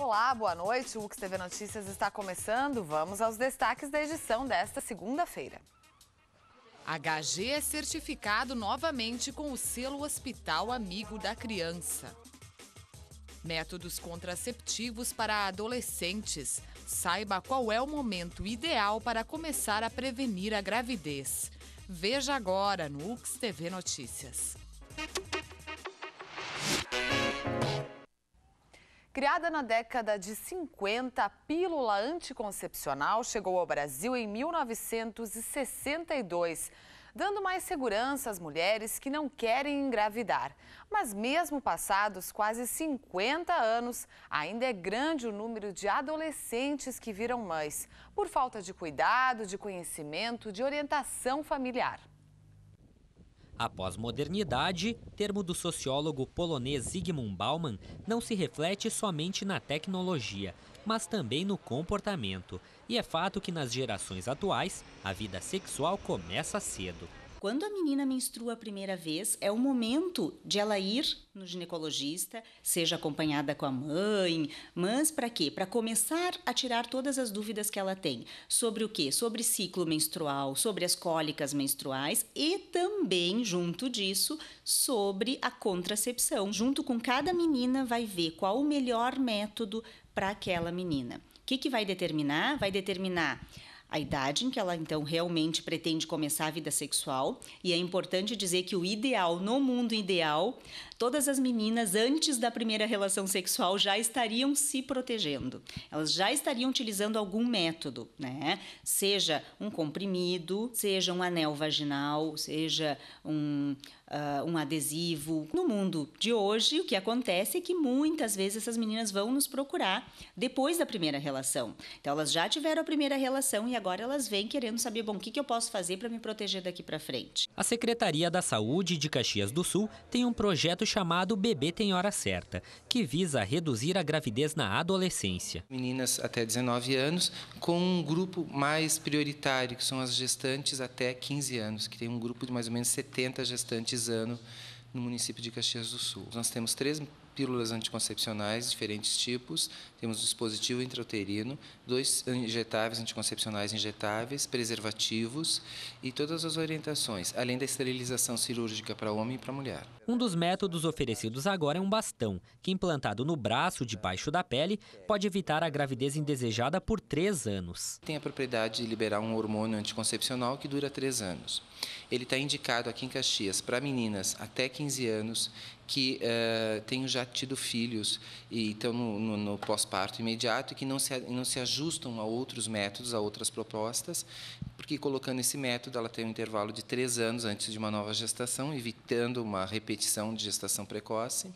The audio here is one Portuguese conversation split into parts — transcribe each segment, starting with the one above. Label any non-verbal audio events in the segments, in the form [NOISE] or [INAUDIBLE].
Olá, boa noite. O UX TV Notícias está começando. Vamos aos destaques da edição desta segunda-feira. HG é certificado novamente com o selo Hospital Amigo da Criança. Métodos contraceptivos para adolescentes. Saiba qual é o momento ideal para começar a prevenir a gravidez. Veja agora no UX TV Notícias. Criada na década de 50, a pílula anticoncepcional chegou ao Brasil em 1962, dando mais segurança às mulheres que não querem engravidar. Mas, mesmo passados quase 50 anos, ainda é grande o número de adolescentes que viram mães, por falta de cuidado, de conhecimento, de orientação familiar. A pós-modernidade, termo do sociólogo polonês Zygmunt Bauman, não se reflete somente na tecnologia, mas também no comportamento. E é fato que nas gerações atuais, a vida sexual começa cedo. Quando a menina menstrua a primeira vez, é o momento de ela ir no ginecologista, seja acompanhada com a mãe, mas para quê? Para começar a tirar todas as dúvidas que ela tem sobre o quê? Sobre ciclo menstrual, sobre as cólicas menstruais e também, junto disso, sobre a contracepção. Junto com cada menina, vai ver qual o melhor método para aquela menina. O que, que vai determinar? Vai determinar a idade em que ela então realmente pretende começar a vida sexual. E é importante dizer que o ideal, no mundo ideal, todas as meninas, antes da primeira relação sexual, já estariam se protegendo. Elas já estariam utilizando algum método, né? Seja um comprimido, seja um anel vaginal, seja um, uh, um adesivo. No mundo de hoje, o que acontece é que muitas vezes essas meninas vão nos procurar depois da primeira relação. Então, elas já tiveram a primeira relação e agora elas vêm querendo saber, bom, o que, que eu posso fazer para me proteger daqui para frente? A Secretaria da Saúde de Caxias do Sul tem um projeto chamado Bebê Tem Hora Certa, que visa reduzir a gravidez na adolescência. Meninas até 19 anos, com um grupo mais prioritário, que são as gestantes até 15 anos, que tem um grupo de mais ou menos 70 gestantes ano no município de Caxias do Sul. Nós temos três pílulas anticoncepcionais, diferentes tipos, temos dispositivo intrauterino, dois injetáveis, anticoncepcionais injetáveis, preservativos e todas as orientações, além da esterilização cirúrgica para homem e para mulher. Um dos métodos oferecidos agora é um bastão, que implantado no braço, debaixo da pele, pode evitar a gravidez indesejada por três anos. Tem a propriedade de liberar um hormônio anticoncepcional que dura três anos. Ele está indicado aqui em Caxias para meninas até 15 anos que uh, tenham já tido filhos e estão no, no, no pós-parto imediato e que não se, não se ajustam a outros métodos, a outras propostas, porque colocando esse método, ela tem um intervalo de três anos antes de uma nova gestação, evitando uma repetição repetição de gestação precoce.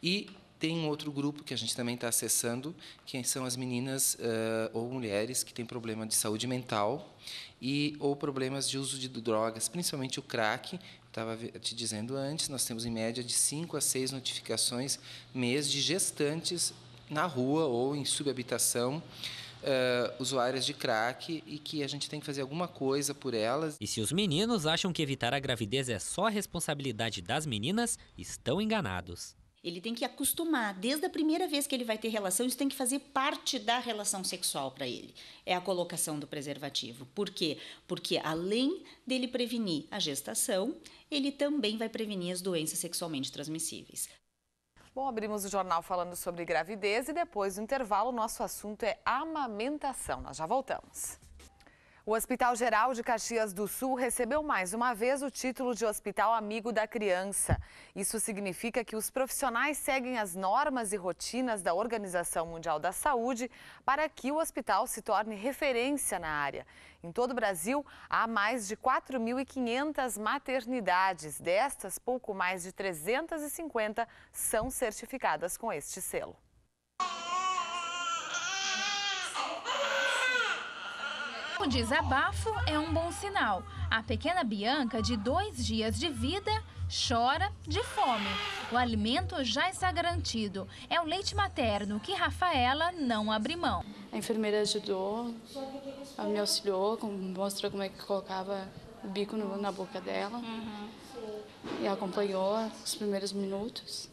E tem um outro grupo que a gente também está acessando, que são as meninas uh, ou mulheres que têm problema de saúde mental e ou problemas de uso de drogas, principalmente o crack. Estava te dizendo antes, nós temos em média de 5 a 6 notificações mês de gestantes na rua ou em subhabitação uh, eh, usuárias de crack e que a gente tem que fazer alguma coisa por elas. E se os meninos acham que evitar a gravidez é só a responsabilidade das meninas, estão enganados. Ele tem que acostumar, desde a primeira vez que ele vai ter relação, isso tem que fazer parte da relação sexual para ele. É a colocação do preservativo. Por quê? Porque além dele prevenir a gestação, ele também vai prevenir as doenças sexualmente transmissíveis. Bom, abrimos o jornal falando sobre gravidez e depois do intervalo, nosso assunto é amamentação. Nós já voltamos. O Hospital Geral de Caxias do Sul recebeu mais uma vez o título de Hospital Amigo da Criança. Isso significa que os profissionais seguem as normas e rotinas da Organização Mundial da Saúde para que o hospital se torne referência na área. Em todo o Brasil, há mais de 4.500 maternidades. Destas, pouco mais de 350 são certificadas com este selo. pouco desabafo é um bom sinal. A pequena Bianca, de dois dias de vida, chora de fome. O alimento já está garantido. É o leite materno que Rafaela não abre mão. A enfermeira ajudou, me auxiliou, mostrou como é que colocava o bico no, na boca dela uhum. e acompanhou os primeiros minutos.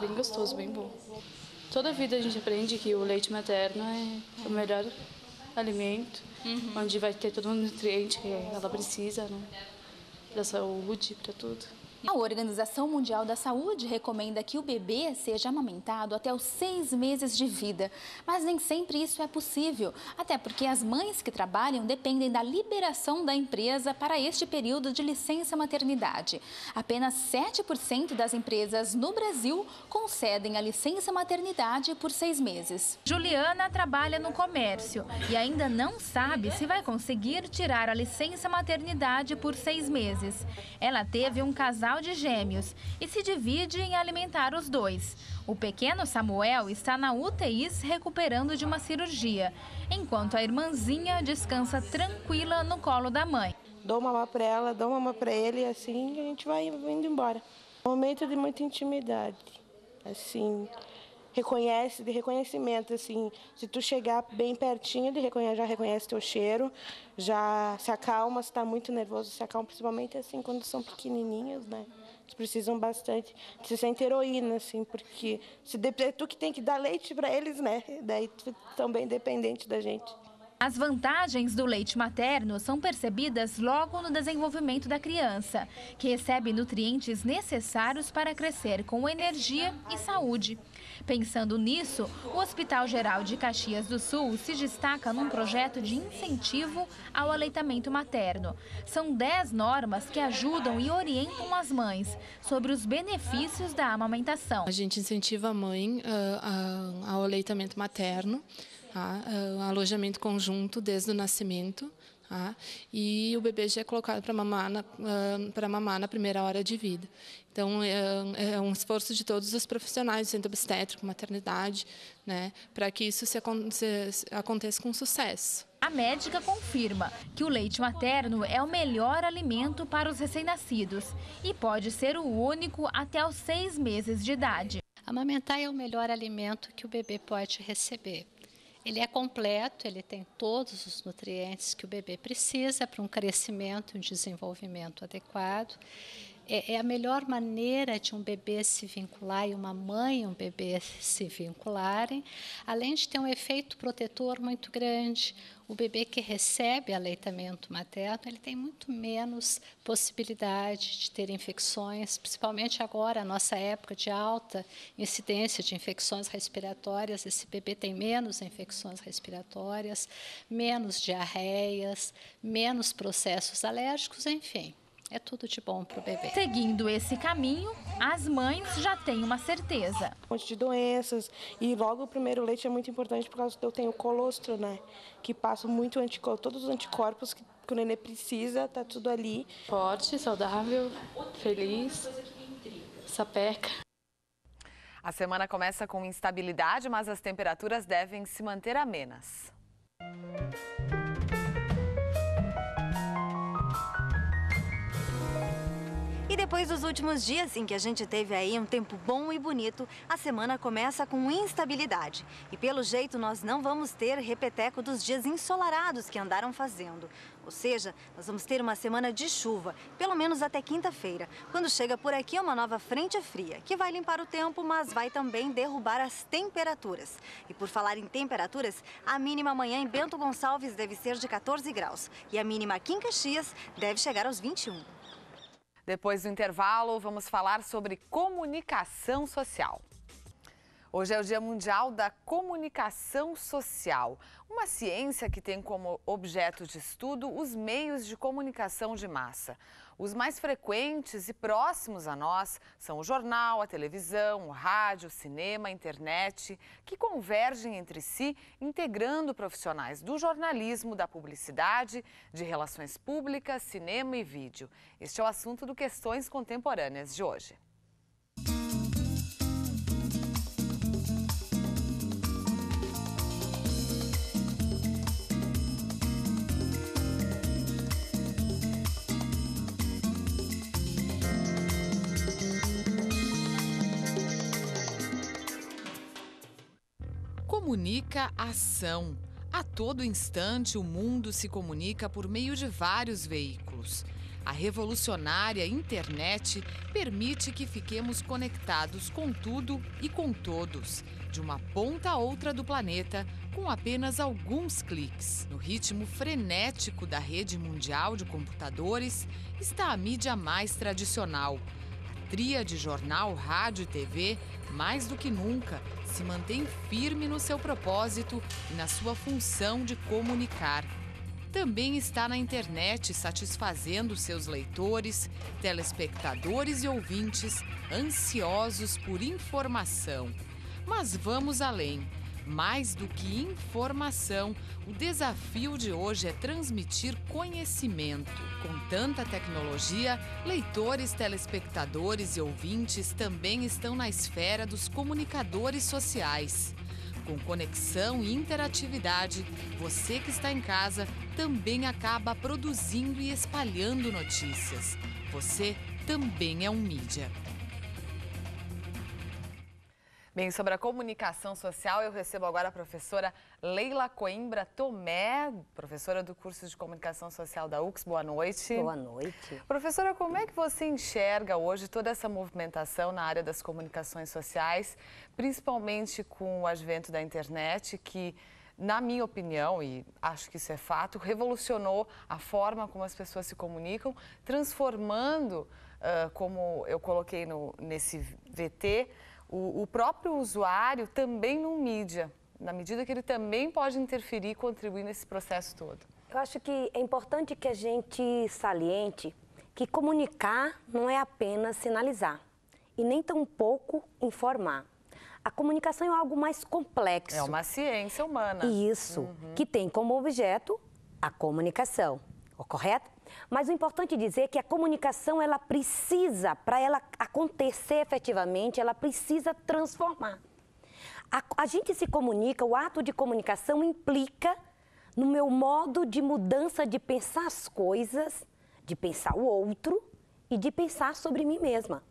Bem gostoso, bem bom. Toda vida a gente aprende que o leite materno é o melhor alimento uhum. onde vai ter todo o nutriente que ela precisa, né? Da saúde, para tudo. A Organização Mundial da Saúde recomenda que o bebê seja amamentado até os seis meses de vida, mas nem sempre isso é possível, até porque as mães que trabalham dependem da liberação da empresa para este período de licença maternidade. Apenas 7% das empresas no Brasil concedem a licença maternidade por seis meses. Juliana trabalha no comércio e ainda não sabe se vai conseguir tirar a licença maternidade por seis meses. Ela teve um casal de gêmeos e se divide em alimentar os dois. O pequeno Samuel está na UTI recuperando de uma cirurgia, enquanto a irmãzinha descansa tranquila no colo da mãe. Dou mamar para ela, dou mamar para ele e assim a gente vai indo embora. Momento de muita intimidade, assim, reconhece, de reconhecimento, assim, se tu chegar bem pertinho, ele reconhece, já reconhece teu cheiro, já se acalma, se está muito nervoso, se acalma, principalmente assim quando são pequenininhos, né? Eles precisam bastante, se sente heroína, assim, porque se é tu que tem que dar leite para eles, né? Daí tu bem dependente da gente. As vantagens do leite materno são percebidas logo no desenvolvimento da criança, que recebe nutrientes necessários para crescer com energia e saúde. Pensando nisso, o Hospital Geral de Caxias do Sul se destaca num projeto de incentivo ao aleitamento materno. São 10 normas que ajudam e orientam as mães sobre os benefícios da amamentação. A gente incentiva a mãe uh, ao aleitamento materno tá? Ah, um alojamento conjunto desde o nascimento. Tá? E o bebê já é colocado para mamar, na, ah, para mamar na primeira hora de vida. Então, é, é, é um esforço de todos os profissionais do centro obstétrico, maternidade, né, para que isso se, se, aconteça com sucesso. A médica confirma que o leite materno é o melhor alimento para os recém-nascidos e pode ser o único até os seis meses de idade. Amamentar é o melhor alimento que o bebê pode receber ele é completo, ele tem todos os nutrientes que o bebê precisa para um crescimento e um desenvolvimento adequado é, é a melhor maneira de um bebê se vincular e uma mãe e um bebê se vincularem, além de ter um efeito protetor muito grande. O bebê que recebe aleitamento materno, ele tem muito menos possibilidade de ter infecções, principalmente agora, a nossa época de alta incidência de infecções respiratórias, esse bebê tem menos infecções respiratórias, menos diarreias, menos processos alérgicos, enfim. É tudo de bom para o bebê. Seguindo esse caminho, as mães já têm uma certeza. Um monte de doenças e logo o primeiro leite é muito importante por causa que eu tenho colostro, né? Que passa muito anticorpo, todos os anticorpos que, que o nenê precisa, tá tudo ali. Forte, saudável, feliz, sapeca. A semana começa com instabilidade, mas as temperaturas devem se manter amenas. depois dos últimos dias em que a gente teve aí um tempo bom e bonito, a semana começa com instabilidade. E pelo jeito nós não vamos ter repeteco dos dias ensolarados que andaram fazendo. Ou seja, nós vamos ter uma semana de chuva, pelo menos até quinta-feira, quando chega por aqui uma nova frente fria, que vai limpar o tempo, mas vai também derrubar as temperaturas. E por falar em temperaturas, a mínima amanhã em Bento Gonçalves deve ser de 14 graus e a mínima aqui em Caxias deve chegar aos 21. Depois do intervalo, vamos falar sobre comunicação social. Hoje é o Dia Mundial da Comunicação Social, uma ciência que tem como objeto de estudo os meios de comunicação de massa. Os mais frequentes e próximos a nós são o jornal, a televisão, o rádio, o cinema, a internet, que convergem entre si, integrando profissionais do jornalismo, da publicidade, de relações públicas, cinema e vídeo. Este é o assunto do Questões Contemporâneas de hoje. significa ação. A todo instante, o mundo se comunica por meio de vários veículos. A revolucionária internet permite que fiquemos conectados com tudo e com todos, de uma ponta a outra do planeta, com apenas alguns cliques. No ritmo frenético da rede mundial de computadores está a mídia mais tradicional. A de jornal, rádio e TV, mais do que nunca, se mantém firme no seu propósito e na sua função de comunicar. Também está na internet satisfazendo seus leitores, telespectadores e ouvintes ansiosos por informação. Mas vamos além. Mais do que informação, o desafio de hoje é transmitir conhecimento. Com tanta tecnologia, leitores, telespectadores e ouvintes também estão na esfera dos comunicadores sociais. Com conexão e interatividade, você que está em casa também acaba produzindo e espalhando notícias. Você também é um mídia. Bem, sobre a comunicação social, eu recebo agora a professora Leila Coimbra Tomé, professora do curso de comunicação social da UX. Boa noite. Boa noite. Professora, como é que você enxerga hoje toda essa movimentação na área das comunicações sociais, principalmente com o advento da internet, que na minha opinião, e acho que isso é fato, revolucionou a forma como as pessoas se comunicam, transformando, uh, como eu coloquei no, nesse VT, o, o próprio usuário também não mídia, na medida que ele também pode interferir e contribuir nesse processo todo. Eu acho que é importante que a gente saliente que comunicar não é apenas sinalizar e nem tampouco informar. A comunicação é algo mais complexo. É uma ciência humana. Isso, uhum. que tem como objeto a comunicação, correto? Mas o importante é dizer é que a comunicação, ela precisa, para ela acontecer efetivamente, ela precisa transformar. A, a gente se comunica, o ato de comunicação implica no meu modo de mudança de pensar as coisas, de pensar o outro e de pensar sobre mim mesma.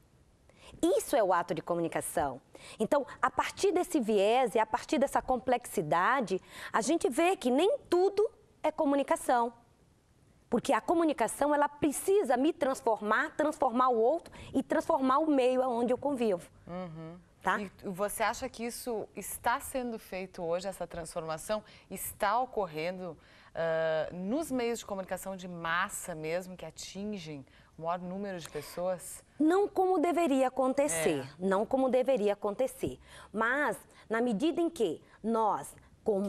Isso é o ato de comunicação. Então, a partir desse viés e a partir dessa complexidade, a gente vê que nem tudo é comunicação. Porque a comunicação, ela precisa me transformar, transformar o outro e transformar o meio aonde eu convivo. Uhum. Tá? E você acha que isso está sendo feito hoje, essa transformação está ocorrendo uh, nos meios de comunicação de massa mesmo, que atingem o maior número de pessoas? Não como deveria acontecer, é. não como deveria acontecer. Mas, na medida em que nós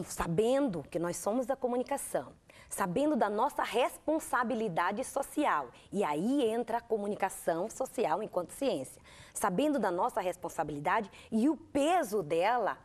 sabendo que nós somos da comunicação, sabendo da nossa responsabilidade social. E aí entra a comunicação social enquanto ciência. Sabendo da nossa responsabilidade e o peso dela,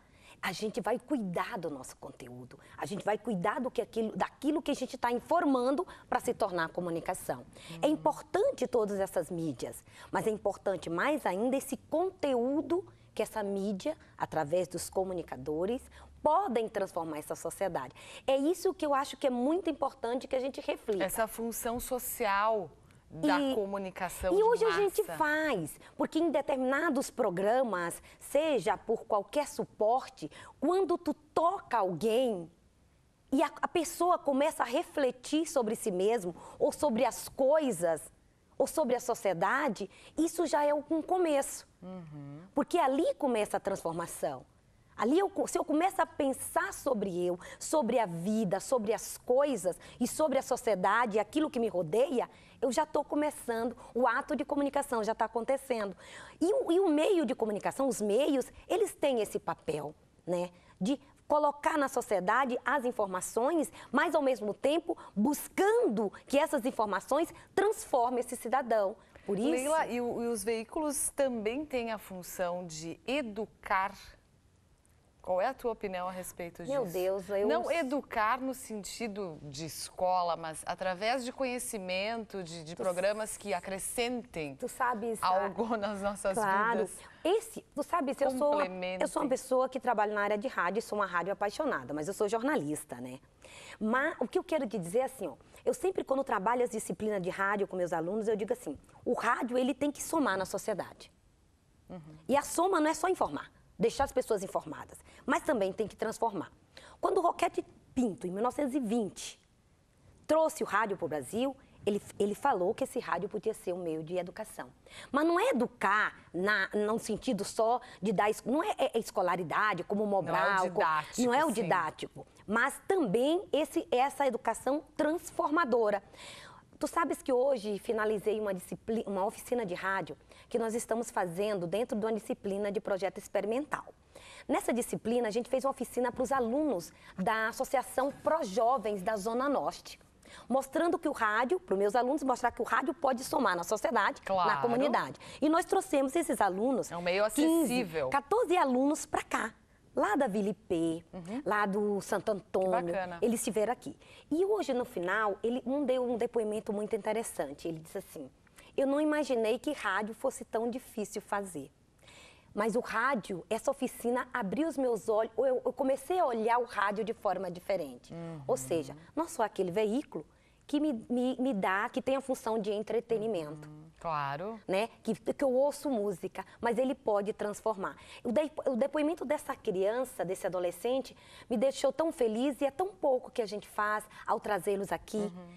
a gente vai cuidar do nosso conteúdo, a gente vai cuidar do que aquilo, daquilo que a gente está informando para se tornar comunicação. É uhum. É importante todas essas mídias, mas é importante mais ainda esse conteúdo que essa mídia, através dos comunicadores, podem transformar essa sociedade. É isso que eu acho que é muito importante que a gente reflita. Essa função social da e, comunicação. E hoje massa. a gente faz, porque em determinados programas, seja por qualquer suporte, quando tu toca alguém e a, a pessoa começa a refletir sobre si mesmo ou sobre as coisas ou sobre a sociedade, isso já é um começo. Uhum. Porque ali começa a transformação. Ali, eu, se eu começo a pensar sobre eu, sobre a vida, sobre as coisas e sobre a sociedade, aquilo que me rodeia, eu já estou começando, o ato de comunicação já está acontecendo. E o, e o meio de comunicação, os meios, eles têm esse papel, né? De colocar na sociedade as informações, mas ao mesmo tempo buscando que essas informações transformem esse cidadão. Por isso. Leila, e, e os veículos também têm a função de educar qual é a tua opinião a respeito disso? Meu Deus, eu... Não educar no sentido de escola, mas através de conhecimento, de, de programas que acrescentem tu sabes, ah, algo [LAUGHS] nas nossas claro. vidas. Esse, tu sabes, eu sou, uma, eu sou uma pessoa que trabalha na área de rádio, sou uma rádio apaixonada, mas eu sou jornalista, né? Mas o que eu quero te dizer é assim, ó, eu sempre quando trabalho as disciplinas de rádio com meus alunos, eu digo assim, o rádio ele tem que somar na sociedade. Uhum. E a soma não é só informar deixar as pessoas informadas, mas também tem que transformar. Quando o Roquete Pinto, em 1920, trouxe o rádio para o Brasil, ele, ele falou que esse rádio podia ser um meio de educação. Mas não é educar na, no sentido só de dar. Não é, é, é escolaridade, como Mobral. Não é o didático. Não é o didático mas também esse, essa educação transformadora. Tu sabes que hoje finalizei uma, disciplina, uma oficina de rádio que nós estamos fazendo dentro de uma disciplina de projeto experimental. Nessa disciplina, a gente fez uma oficina para os alunos da Associação Pro Jovens da Zona Norte mostrando que o rádio, para os meus alunos, mostrar que o rádio pode somar na sociedade, claro. na comunidade. E nós trouxemos esses alunos. É um meio acessível. 15, 14 alunos para cá lá da Vila IP, uhum. lá do Santo Antônio. Eles estiveram aqui. E hoje, no final, ele um deu um depoimento muito interessante. Ele disse assim: Eu não imaginei que rádio fosse tão difícil fazer. Mas o rádio, essa oficina abriu os meus olhos, eu, eu comecei a olhar o rádio de forma diferente. Uhum. Ou seja, não só aquele veículo que me, me, me, dá, que tem a função de entretenimento. Uhum Claro. Né? Que, que eu ouço música, mas ele pode transformar. O, de, o depoimento dessa criança, desse adolescente, me deixou tão feliz e é tão pouco que a gente faz ao trazê-los aqui. Uhum.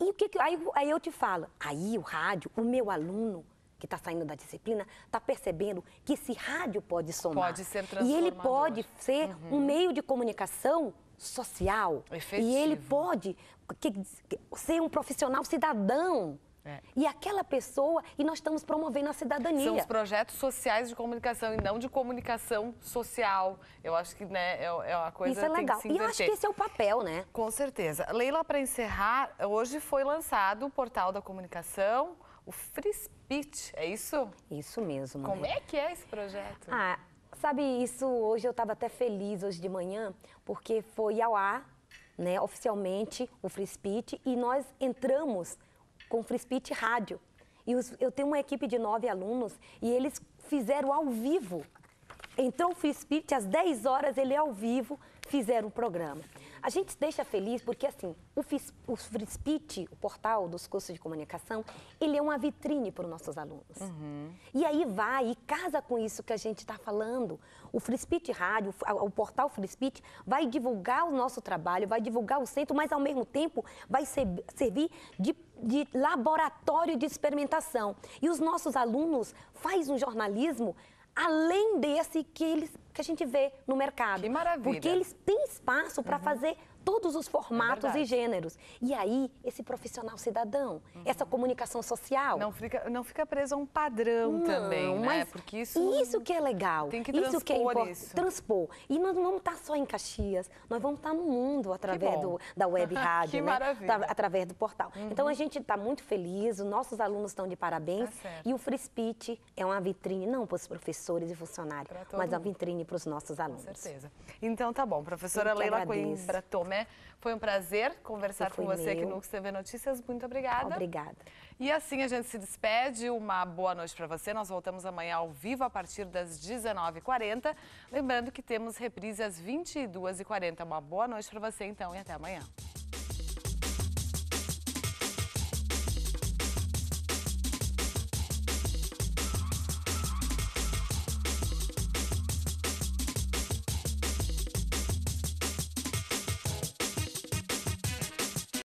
E o que, que aí, aí eu te falo, aí o rádio, o meu aluno, que está saindo da disciplina, está percebendo que esse rádio pode somar. Pode ser E ele pode ser uhum. um meio de comunicação social. Efetivo. E ele pode ser um profissional cidadão é. E aquela pessoa, e nós estamos promovendo a cidadania. São os projetos sociais de comunicação e não de comunicação social. Eu acho que né, é, é uma coisa Isso é legal. e eu acho que esse é o papel, né? Com certeza. Leila, para encerrar, hoje foi lançado o Portal da Comunicação, o Free Speech, é isso? Isso mesmo. Como é que é esse projeto? Ah, sabe isso, hoje eu estava até feliz hoje de manhã, porque foi ao ar, né, oficialmente, o Free Speech, e nós entramos com free speech rádio. E os, eu tenho uma equipe de nove alunos e eles fizeram ao vivo. Entrou o free speech às 10 horas, ele ao vivo, fizeram o programa. A gente se deixa feliz porque, assim, o, FIS, o FISPIT, o portal dos cursos de comunicação, ele é uma vitrine para os nossos alunos. Uhum. E aí vai e casa com isso que a gente está falando. O FreeSpit Rádio, o portal FreeSpit vai divulgar o nosso trabalho, vai divulgar o centro, mas ao mesmo tempo vai ser, servir de de laboratório de experimentação. E os nossos alunos fazem um jornalismo além desse que, eles, que a gente vê no mercado. Que maravilha. Porque eles têm espaço para uhum. fazer todos os formatos é e gêneros. E aí, esse profissional cidadão, uhum. essa comunicação social. Não fica, não fica preso a um padrão não, também, né? Porque isso. Isso que é legal. Tem que transpor isso que é importante. Isso. Transpor. E nós não vamos estar só em Caxias, nós vamos estar no mundo através do, da web [LAUGHS] rádio. que né? Tá, maravilha. Através do portal. Uhum. Então a gente está muito feliz, os nossos alunos estão de parabéns. Tá e o Free Speech é uma vitrine, não para os professores e funcionários, mas é mundo. uma vitrine para os nossos alunos. Com certeza. Então tá bom, professora Leila Coimbra né? Foi um prazer conversar com você meu. aqui no TV Notícias. Muito obrigada. Obrigada. E assim a gente se despede. Uma boa noite para você. Nós voltamos amanhã ao vivo a partir das 19h40. Lembrando que temos reprise às 22h40. Uma boa noite para você, então, e até amanhã.